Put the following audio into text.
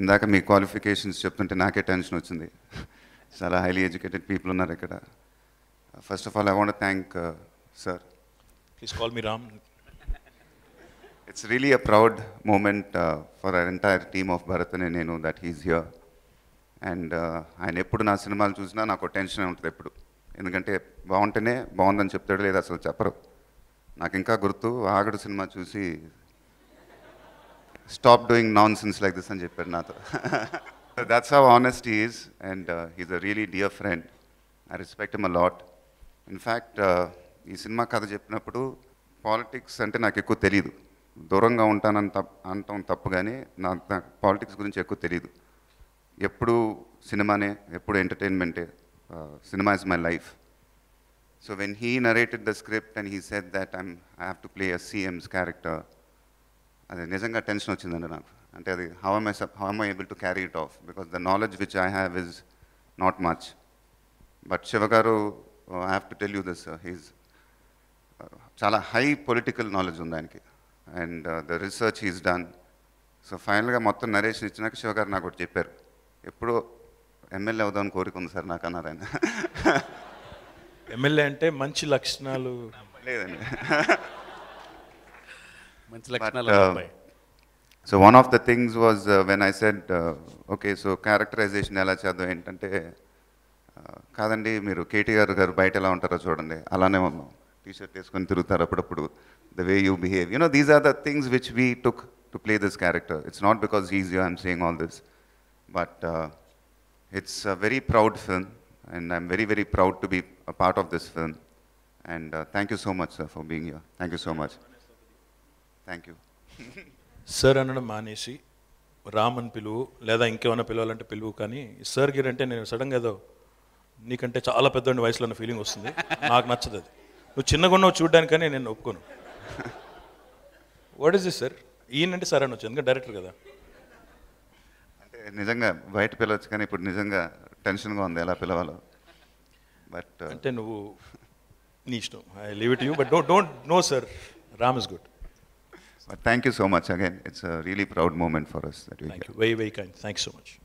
ఇందాక మీ క్వాలిఫికేషన్స్ చెప్తుంటే నాకే టెన్షన్ వచ్చింది చాలా హైలీ ఎడ్యుకేటెడ్ పీపుల్ ఉన్నారు ఇక్కడ first of all I want thank sir please call me Ram it's really a proud moment for our entire team of Bharat అనే నేను దట్ హీస్ హియర్ అండ్ ఆయన ఎప్పుడు నా సినిమాలు చూసినా నాకు టెన్షన్ ఉంటుంది ఎప్పుడు ఎందుకంటే బాగుంటేనే బాగుందని చెప్తాడు లేదా అసలు చెప్పరు నాకు ఇంకా గుర్తు ఆగడు సినిమా చూసి stop doing nonsense like this అని చెప్పారు నాతో that's how honest is and he's a really dear friend I respect him a lot in fact ఈ సినిమా కథ చెప్పినప్పుడు పాలిటిక్స్ అంటే నాకు ఎక్కువ తెలియదు దూరంగా ఉంటానని తప్ అంటాం తప్పు కానీ నాకు నాకు పాలిటిక్స్ గురించి ఎక్కువ తెలియదు ఎప్పుడు సినిమానే ఎప్పుడు ఎంటర్టైన్మెంటే cinema is my life so when he narrated the script and he said that I'm I have to play a CM's character అది నిజంగా టెన్షన్ వచ్చిందండి నాకు అంటే అది how am I how am I able to carry it off because the knowledge which I have is not much but శివగారు I have to tell you this he's చాలా high political knowledge ఉంది ఆయనకి and the research is done so ఫైనల్గా మొత్తం narration ఇచ్చినాక శివగారు నాకు ఒకటి చెప్పారు ఎప్పుడు ఎమ్మెల్యే అవుదామని కోరిక ఉంది సార్ నాకు అన్నారు ఆయన ఎమ్మెల్యే అంటే మంచి లక్షణాలు లేదండి మంచి లక్షణాలు so one of the things was when I said okay so characterisation ఎలా చేద్దాం ఏంటంటే uh, కాదండి మీరు కేటీఆర్ గారు బయట ఎలా ఉంటారో చూడండి అలానే ఉన్నాం టీషర్ట్ వేసుకొని తిరుగుతారు అప్పుడప్పుడు the way you behave you know these are the things which we took to play this character it's not because is you I'm saying all this but it's a very proud film and I'm very very proud to be a part of this film and thank you so much sir for being you thank you so much thank you sir అనడం మానేసి రామన్ పిలువు లేదా ఇంకేమైనా పిలవాలంటే పిలువు కానీ sir Gir అంటే నేను సడన్గా ఏదో నీకంటే చాలా పెద్ద వయసులో ఉన్న ఫీలింగ్ వస్తుంది నాకు నచ్చదు అది నువ్వు చిన్నగా ఉన్నావు చూడడానికని నేను ఒప్పుకోను వాట్ ఈస్ దిస్ సార్ ఈయనంటే సార్ అని ఎందుకంటే డైరెక్టర్ కదా అంటే నిజంగా బయట పిలవచ్చు కానీ ఇప్పుడు నిజంగా టెన్షన్గా ఉంది ఎలా పిలవాలో బట్ uh, అంటే నువ్వు నీ ఇష్టం I leave it you but don't don't no sir Ram is good But thank you so much again. It's a really proud moment for us that we are thank you. Very, very kind. Thanks so much.